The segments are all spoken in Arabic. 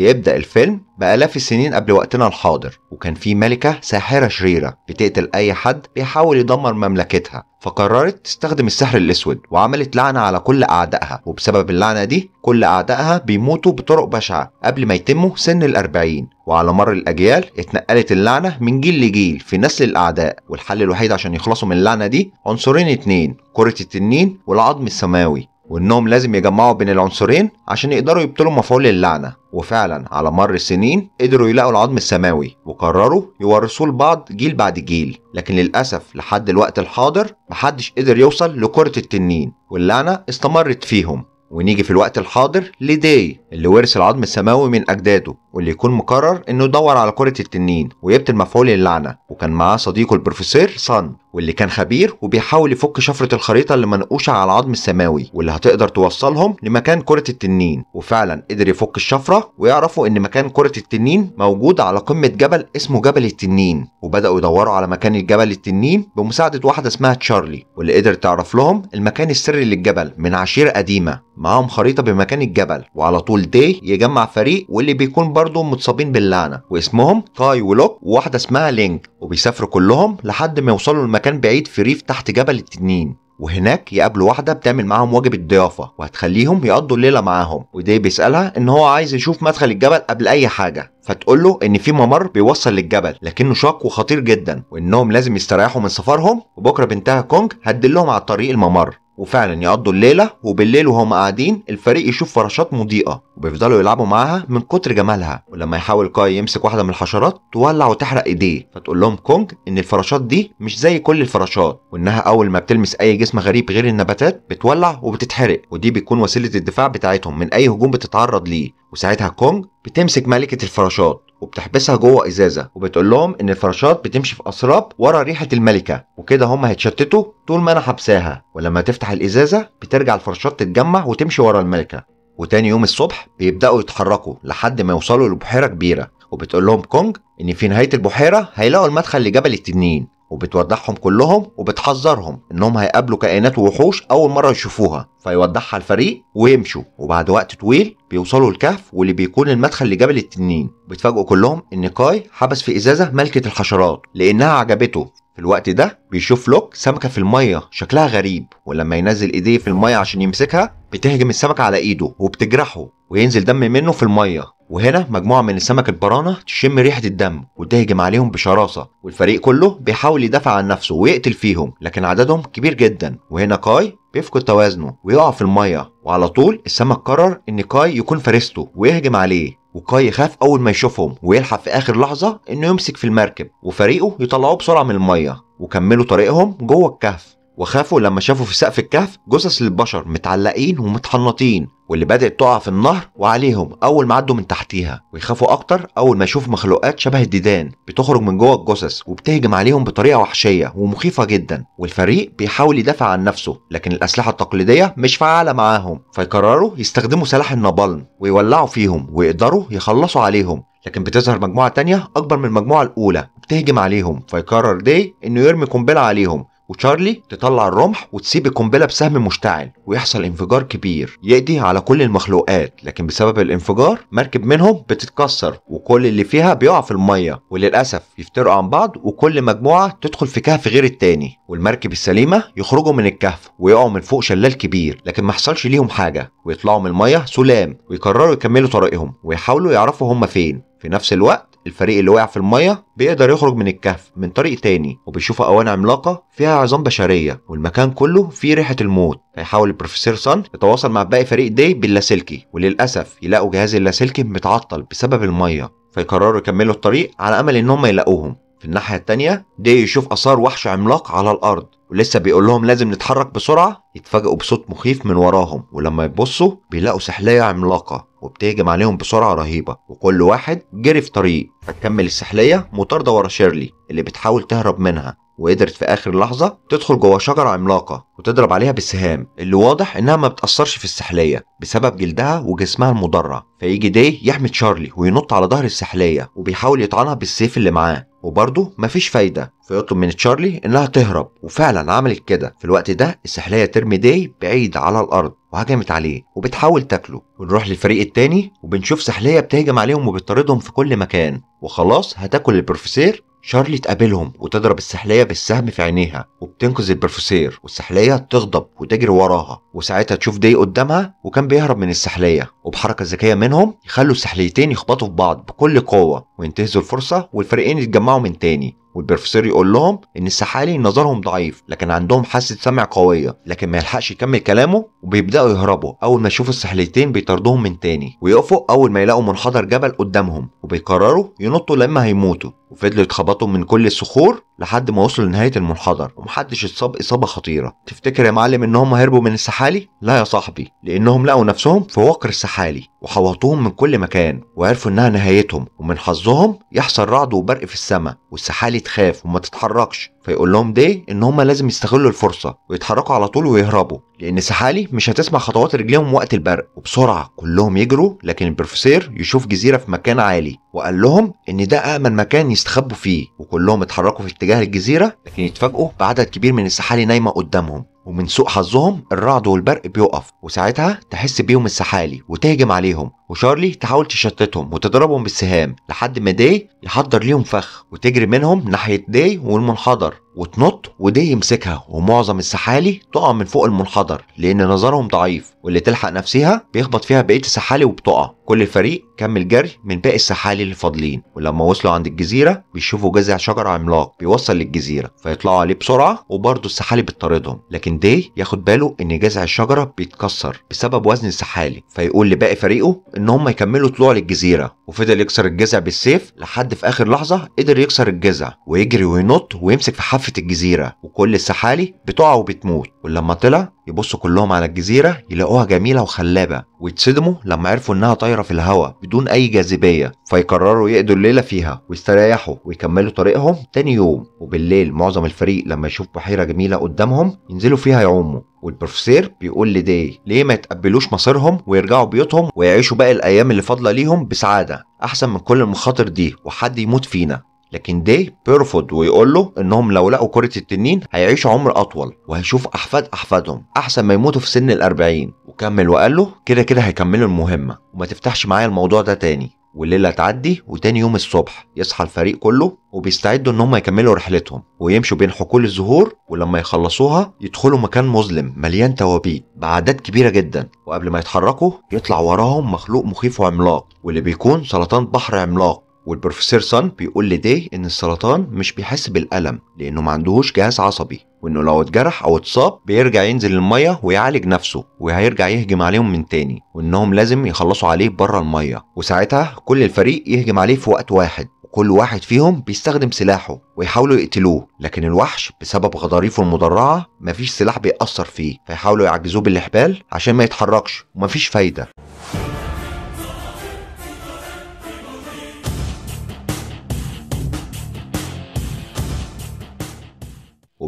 بيبدأ الفيلم بآلاف السنين قبل وقتنا الحاضر وكان في ملكة ساحرة شريرة بتقتل أي حد بيحاول يدمر مملكتها فقررت تستخدم السحر الأسود وعملت لعنة على كل أعدائها وبسبب اللعنة دي كل أعدائها بيموتوا بطرق بشعة قبل ما يتموا سن الأربعين وعلى مر الأجيال اتنقلت اللعنة من جيل لجيل في نسل الأعداء والحل الوحيد عشان يخلصوا من اللعنة دي عنصرين اتنين كرة التنين والعظم السماوي وانهم لازم يجمعوا بين العنصرين عشان يقدروا يبطلوا مفعول اللعنه وفعلا على مر السنين قدروا يلاقوا العظم السماوي وقرروا يورثوه لبعض جيل بعد جيل لكن للاسف لحد الوقت الحاضر محدش قدر يوصل لكره التنين واللعنه استمرت فيهم ونيجي في الوقت الحاضر لداي اللي ورث العظم السماوي من اجداده واللي يكون مقرر انه يدور على كره التنين ويبتل مفعول اللعنه وكان معاه صديقه البروفيسور صن واللي كان خبير وبيحاول يفك شفرة الخريطة اللي منقوشة على العظم السماوي واللي هتقدر توصلهم لمكان كرة التنين وفعلا قدر يفك الشفرة ويعرفوا ان مكان كرة التنين موجود على قمة جبل اسمه جبل التنين وبدأوا يدوروا على مكان الجبل التنين بمساعدة واحدة اسمها تشارلي واللي قدرت تعرف لهم المكان السري للجبل من عشيرة قديمة معاهم خريطة بمكان الجبل وعلى طول دي يجمع فريق واللي بيكون برضه متصابين باللعنة واسمهم كاي ولوك وواحدة اسمها لينك وبيسافروا كلهم لحد ما يوصلوا المكان مكان بعيد في ريف تحت جبل التنين وهناك يقابلوا واحدة بتعمل معاهم واجب الضيافة وهتخليهم يقضوا الليلة معاهم ودي بيسألها إن هو عايز يشوف مدخل الجبل قبل أي حاجة فتقوله إن في ممر بيوصل للجبل لكنه شاق وخطير جدا وإنهم لازم يستريحوا من سفرهم وبكرة بنتها كونج هتدلهم على الطريق الممر وفعلا يقضوا الليله وبالليل وهم قاعدين الفريق يشوف فراشات مضيئه وبيفضلوا يلعبوا معاها من كتر جمالها ولما يحاول كاي يمسك واحده من الحشرات تولع وتحرق ايديه فتقول لهم كونج ان الفراشات دي مش زي كل الفراشات وانها اول ما بتلمس اي جسم غريب غير النباتات بتولع وبتتحرق ودي بتكون وسيله الدفاع بتاعتهم من اي هجوم بتتعرض ليه وساعتها كونج بتمسك ملكة الفراشات وبتحبسها جوه ازازه وبتقول لهم ان الفراشات بتمشي في اسراب ورا ريحه الملكه وكده هما هيتشتتوا طول ما انا حبساها ولما تفتح الازازه بترجع الفراشات تتجمع وتمشي ورا الملكه وتاني يوم الصبح بيبداوا يتحركوا لحد ما يوصلوا لبحيره كبيره وبتقول لهم كونج ان في نهايه البحيره هيلاقوا المدخل لجبل التنين وبتوضحهم كلهم وبتحذرهم انهم هيقابلوا كائنات ووحوش اول مره يشوفوها فيوضحها الفريق ويمشوا وبعد وقت طويل بيوصلوا الكهف واللي بيكون المدخل لجبل التنين بيتفاجئوا كلهم ان كاي حبس في ازازه ملكه الحشرات لانها عجبته في الوقت ده بيشوف لوك سمكه في الميه شكلها غريب ولما ينزل ايديه في الميه عشان يمسكها بتهجم السمكه على ايده وبتجرحه وينزل دم منه في الميه وهنا مجموعة من السمك البرانة تشم ريحة الدم وتهجم عليهم بشراسة والفريق كله بيحاول يدافع عن نفسه ويقتل فيهم لكن عددهم كبير جدا وهنا كاي بيفقد توازنه ويقع في المية وعلى طول السمك قرر ان كاي يكون فريسته ويهجم عليه وكاي يخاف اول ما يشوفهم ويلحق في اخر لحظة انه يمسك في المركب وفريقه يطلعوه بسرعة من المية وكملوا طريقهم جوه الكهف وخافوا لما شافوا في سقف الكهف جثث للبشر متعلقين ومتحنطين واللي بدأت تقع في النهر وعليهم أول ما عدوا من تحتيها ويخافوا أكتر أول ما يشوفوا مخلوقات شبه الديدان بتخرج من جوه الجثث وبتهجم عليهم بطريقة وحشية ومخيفة جدا والفريق بيحاول يدافع عن نفسه لكن الأسلحة التقليدية مش فعالة معاهم فيقرروا يستخدموا سلاح النبالن ويولعوا فيهم ويقدروا يخلصوا عليهم لكن بتظهر مجموعة تانية أكبر من المجموعة الأولى بتهجم عليهم فيقرر داي إنه يرمي قنبلة عليهم وتشارلي تطلع الرمح وتسيب القنبله بسهم مشتعل ويحصل انفجار كبير يقضي على كل المخلوقات لكن بسبب الانفجار مركب منهم بتتكسر وكل اللي فيها بيقع في الميه وللاسف يفترقوا عن بعض وكل مجموعه تدخل في كهف غير التاني والمركب السليمه يخرجوا من الكهف ويقعوا من فوق شلال كبير لكن ما حصلش ليهم حاجه ويطلعوا من الميه سلام ويقرروا يكملوا طريقهم ويحاولوا يعرفوا هم فين في نفس الوقت الفريق اللي وقع في الميه بيقدر يخرج من الكهف من طريق تاني وبيشوفوا اوان عملاقه فيها عظام بشريه والمكان كله فيه ريحه الموت هيحاول البروفيسور سان يتواصل مع باقي فريق دي باللاسلكي وللاسف يلاقوا جهاز اللاسلكي متعطل بسبب الميه فيقرروا يكملوا الطريق على امل ان هم يلاقوهم في الناحية التانية دي يشوف آثار وحش عملاق على الأرض ولسه بيقول لهم لازم نتحرك بسرعة يتفاجئوا بصوت مخيف من وراهم ولما يبصوا بيلاقوا سحلية عملاقة وبتهجم عليهم بسرعة رهيبة وكل واحد جري في طريق فتكمل السحلية مطاردة ورا شيرلي اللي بتحاول تهرب منها وقدرت في اخر لحظه تدخل جوه شجره عملاقه وتضرب عليها بالسهام اللي واضح انها ما بتاثرش في السحليه بسبب جلدها وجسمها المدرع فيجي دي يحمي تشارلي وينط على ظهر السحليه وبيحاول يطعنها بالسيف اللي معاه وبرضه مفيش فايدة فيطلب من تشارلي إنها تهرب وفعلا عملت كده في الوقت ده السحلية ترمي داي بعيد على الأرض وهجمت عليه وبتحاول تاكله ونروح للفريق التاني وبنشوف سحلية بتهجم عليهم وبتطاردهم في كل مكان وخلاص هتاكل البروفيسير شارلي تقابلهم وتضرب السحلية بالسهم في عينيها وبتنقذ البروفيسير والسحلية تغضب وتجري وراها وساعتها تشوف داي قدامها وكان بيهرب من السحلية وبحركة ذكية منهم يخلوا السحليتين يخبطوا في بعض بكل قوة وينتهزوا الفرصة والفريقين يتجمعوا من تاني والبروفيسور يقول لهم ان السحالي نظرهم ضعيف لكن عندهم حاسه سمع قويه لكن ما يلحقش يكمل كلامه وبيبداوا يهربوا اول ما يشوفوا السحليتين بيطاردوهم من تاني ويقفوا اول ما يلاقوا منحدر جبل قدامهم وبيقرروا ينطوا لما هيموتوا وفضلوا يتخبطوا من كل الصخور لحد ما وصلوا لنهايه المنحدر ومحدش اتصاب اصابه خطيره تفتكر يا معلم ان هربوا من السحالي لا يا صاحبي لانهم لقوا نفسهم في وقر السحالي وحوطوهم من كل مكان وعرفوا انها نهايتهم ومن حظهم يحصل رعد وبرق في السماء والسحالي تخاف وما تتحركش فيقول لهم دي ان هما لازم يستغلوا الفرصه ويتحركوا على طول ويهربوا لان سحالي مش هتسمع خطوات رجليهم وقت البرق وبسرعه كلهم يجروا لكن البروفيسور يشوف جزيره في مكان عالي وقال لهم ان ده امن مكان يستخبوا فيه وكلهم اتحركوا في اتجاه الجزيره لكن يتفاجئوا بعدد كبير من السحالي نايمه قدامهم ومن سوء حظهم الرعد والبرق بيقف وساعتها تحس بيهم السحالي وتهجم عليهم وشارلي تحاول تشتتهم وتضربهم بالسهام لحد ما داي يحضر ليهم فخ وتجري منهم ناحيه داي والمنحدر وتنط وده يمسكها ومعظم السحالي تقع من فوق المنحدر لان نظرهم ضعيف واللي تلحق نفسها بيخبط فيها بقيه السحالي وبتقع كل الفريق كمل جري من باقي السحالي اللي فاضلين ولما وصلوا عند الجزيره بيشوفوا جذع شجر عملاق بيوصل للجزيره فيطلعوا عليه بسرعه وبرضه السحالي بتطاردهم لكن دي ياخد باله ان جذع الشجره بيتكسر بسبب وزن السحالي فيقول لباقي فريقه ان هم يكملوا طلوع للجزيره وفضل يكسر الجذع بالسيف لحد في اخر لحظه قدر يكسر الجذع ويجري وينط ويمسك في حبل حفرة الجزيرة وكل السحالي بتقع وبتموت ولما طلع يبصوا كلهم على الجزيرة يلاقوها جميلة وخلابة ويتصدموا لما عرفوا إنها طايرة في الهواء بدون أي جاذبية فيقرروا يقضوا الليلة فيها ويستريحوا ويكملوا طريقهم تاني يوم وبالليل معظم الفريق لما يشوف بحيرة جميلة قدامهم ينزلوا فيها يعوموا والبروفيسور بيقول لدي ليه ما يتقبلوش مصيرهم ويرجعوا بيوتهم ويعيشوا باقي الأيام اللي فاضلة ليهم بسعادة أحسن من كل المخاطر دي وحد يموت فينا لكن دي بيرفض ويقول له انهم لو لقوا كرة التنين هيعيشوا عمر اطول وهيشوف احفاد احفادهم احسن ما يموتوا في سن الاربعين وكمل وقال له كده كده هيكملوا المهمة وما تفتحش معايا الموضوع ده تاني والليلة تعدي وتاني يوم الصبح يصحى الفريق كله وبيستعدوا ان هم يكملوا رحلتهم ويمشوا بين حقول الزهور ولما يخلصوها يدخلوا مكان مظلم مليان توابيت بعدات كبيرة جدا وقبل ما يتحركوا يطلع وراهم مخلوق مخيف وعملاق واللي بيكون سرطان بحر عملاق والبروفيسور سان بيقول لدي ان السرطان مش بيحس بالالم لانه ما عندهوش جهاز عصبي وانه لو اتجرح او اتصاب بيرجع ينزل الميه ويعالج نفسه وهيرجع يهجم عليهم من تاني وانهم لازم يخلصوا عليه بره الميه وساعتها كل الفريق يهجم عليه في وقت واحد وكل واحد فيهم بيستخدم سلاحه ويحاولوا يقتلوه لكن الوحش بسبب غضاريفه المدرعه مفيش سلاح بيأثر فيه فيحاولوا يعجزوه بالاحبال عشان ما يتحركش ومفيش فايده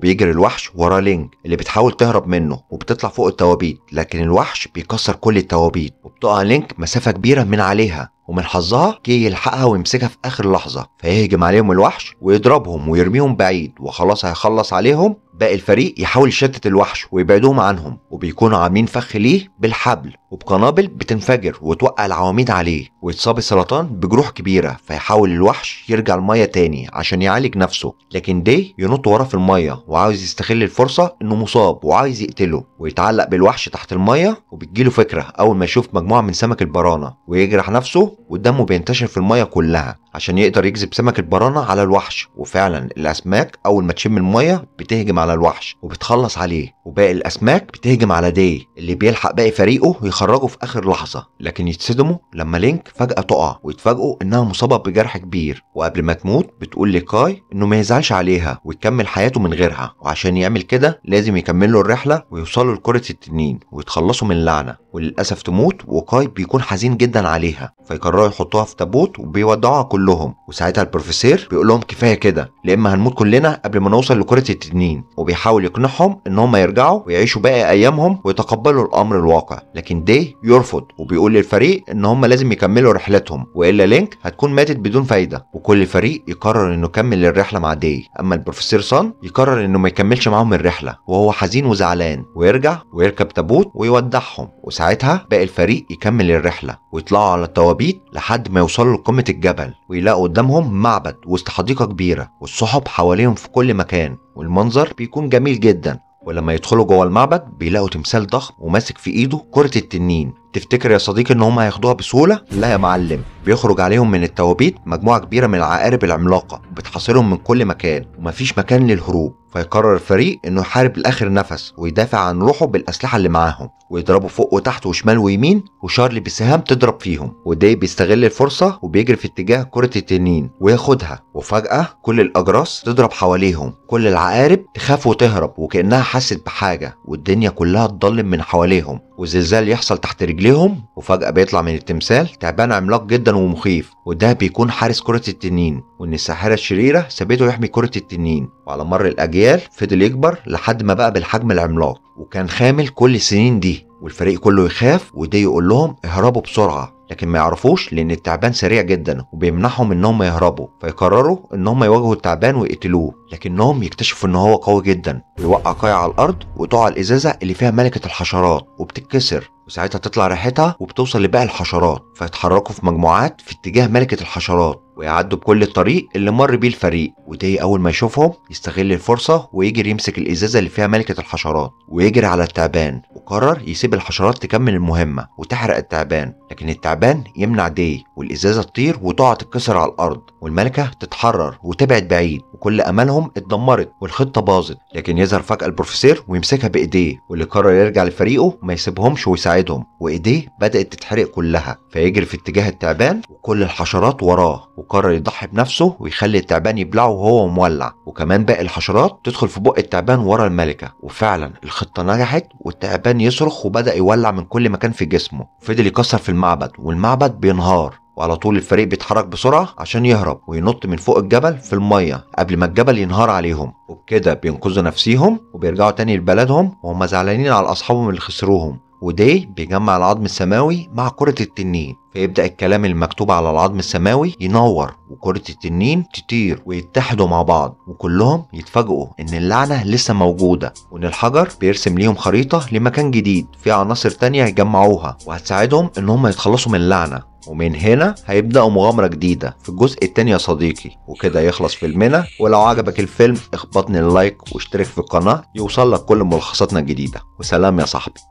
وبيجري الوحش ورا لينك اللي بتحاول تهرب منه وبتطلع فوق التوابيت لكن الوحش بيكسر كل التوابيت وبتقع لينك مسافة كبيرة من عليها ومن حظها كي يلحقها ويمسكها في اخر لحظه فيهجم عليهم الوحش ويضربهم ويرميهم بعيد وخلاص هيخلص عليهم باقي الفريق يحاول يشتت الوحش ويبعدهم عنهم وبيكونوا عاملين فخ ليه بالحبل وبقنابل بتنفجر وتوقع العواميد عليه واتصاب السرطان بجروح كبيرة فيحاول الوحش يرجع المية تاني عشان يعالج نفسه لكن دي ينط ورا في المية وعاوز يستغل الفرصة انه مصاب وعاوز يقتله ويتعلق بالوحش تحت المية وبتجيله فكرة اول ما يشوف مجموعة من سمك البرانة ويجرح نفسه ودمه بينتشر في المية كلها عشان يقدر يجذب سمك البرانة على الوحش وفعلا الاسماك اول ما تشم المية بتهجم على الوحش وبتخلص عليه وباقي الاسماك بتهجم على دي اللي بيلحق باقي فريقه يخرجه في اخر لحظة لكن يتصدموا لما لينك فجأة تقع ويتفاجئوا إنها مصابة بجرح كبير وقبل ما تموت بتقول لكاي إنه ما يزعلش عليها ويكمل حياته من غيرها وعشان يعمل كده لازم يكملوا الرحلة ويوصلوا لكرة التنين ويتخلصوا من اللعنة وللأسف تموت وكاي بيكون حزين جدا عليها فيقرروا يحطوها في تابوت وبيودعوها كلهم وساعتها البروفيسور بيقول لهم كفاية كده لإما إما هنموت كلنا قبل ما نوصل لكرة التنين وبيحاول يقنعهم إن هم يرجعوا ويعيشوا باقي أيامهم ويتقبلوا الأمر الواقع لكن دي يرفض وبيقول للفريق إن هم لازم يكملوا يكملوا رحلتهم والا لينك هتكون ماتت بدون فايده وكل فريق يقرر انه يكمل الرحله مع دي اما البروفيسور سان يقرر انه ما يكملش معاهم الرحله وهو حزين وزعلان ويرجع ويركب تابوت ويودعهم وساعتها باقي الفريق يكمل الرحله ويطلعوا على التوابيت لحد ما يوصلوا لقمه الجبل ويلاقوا قدامهم معبد وسط حديقه كبيره والصحب حواليهم في كل مكان والمنظر بيكون جميل جدا ولما يدخلوا جوه المعبد بيلاقوا تمثال ضخم وماسك في ايده كرة التنين تفتكر يا صديقي ان هم هياخدوها بسهوله لا يا معلم بيخرج عليهم من التوابيت مجموعه كبيره من العقارب العملاقه بتحاصرهم من كل مكان ومفيش مكان للهروب فيقرر الفريق انه يحارب لاخر نفس ويدافع عن روحه بالاسلحه اللي معاهم ويضربوا فوق وتحت وشمال ويمين وشارلي بسهام تضرب فيهم ودي بيستغل الفرصه وبيجري في اتجاه كره التنين وياخدها وفجاه كل الاجراس تضرب حواليهم كل العقارب تخاف وتهرب وكانها حست بحاجه والدنيا كلها تضلم من حواليهم والزلزال يحصل تحت رجليهم وفجأة بيطلع من التمثال تعبان عملاق جدا ومخيف وده بيكون حارس كرة التنين وإن الساحرة الشريرة سابته يحمي كرة التنين وعلى مر الأجيال فضل يكبر لحد ما بقى بالحجم العملاق وكان خامل كل السنين دي والفريق كله يخاف وده يقول لهم اهربوا بسرعة لكن ما يعرفوش لان التعبان سريع جدا وبيمنعهم انهم يهربوا فيقرروا انهم يواجهوا التعبان ويقتلوه لكنهم يكتشفوا ان هو قوي جدا ويوقع قايع على الارض وتقع الازازه اللي فيها ملكه الحشرات وبتتكسر وساعتها تطلع ريحتها وبتوصل لباقي الحشرات فيتحركوا في مجموعات في اتجاه ملكة الحشرات ويعدوا بكل الطريق اللي مر بيه الفريق وتاي أول ما يشوفهم يستغل الفرصة ويجري يمسك الإزازة اللي فيها ملكة الحشرات ويجري على التعبان وقرر يسيب الحشرات تكمل المهمة وتحرق التعبان لكن التعبان يمنع داي والإزازة تطير وتقع تتكسر على الأرض والملكة تتحرر وتبعد بعيد وكل أمالهم اتدمرت والخطة باظت لكن يظهر فجأة البروفيسور ويمسكها بإيديه واللي قرر يرجع لفريقه ما يسيبهمش ويساعدهم وإيديه بدأت تتحرق كلها فيجري يجري في اتجاه التعبان وكل الحشرات وراه وقرر يضحي بنفسه ويخلي التعبان يبلعه وهو مولع وكمان باقي الحشرات تدخل في بق التعبان ورا الملكه وفعلا الخطه نجحت والتعبان يصرخ وبدا يولع من كل مكان في جسمه فضل يكسر في المعبد والمعبد بينهار وعلى طول الفريق بيتحرك بسرعة عشان يهرب وينط من فوق الجبل في المية قبل ما الجبل ينهار عليهم وبكده بينقذوا نفسيهم وبيرجعوا تاني لبلدهم وهم زعلانين على أصحابهم اللي خسروهم وده بيجمع العظم السماوي مع كرة التنين فيبدأ الكلام المكتوب على العظم السماوي ينور وكرة التنين تطير ويتحدوا مع بعض وكلهم يتفاجئوا إن اللعنة لسه موجودة وإن الحجر بيرسم ليهم خريطة لمكان جديد فيه عناصر تانية يجمعوها وهتساعدهم إن هم يتخلصوا من اللعنة ومن هنا هيبدأوا مغامرة جديدة في الجزء التاني يا صديقي وكده يخلص فيلمنا ولو عجبك الفيلم اخبطني اللايك واشترك في القناة يوصل لك كل ملخصاتنا الجديدة وسلام يا صاحبي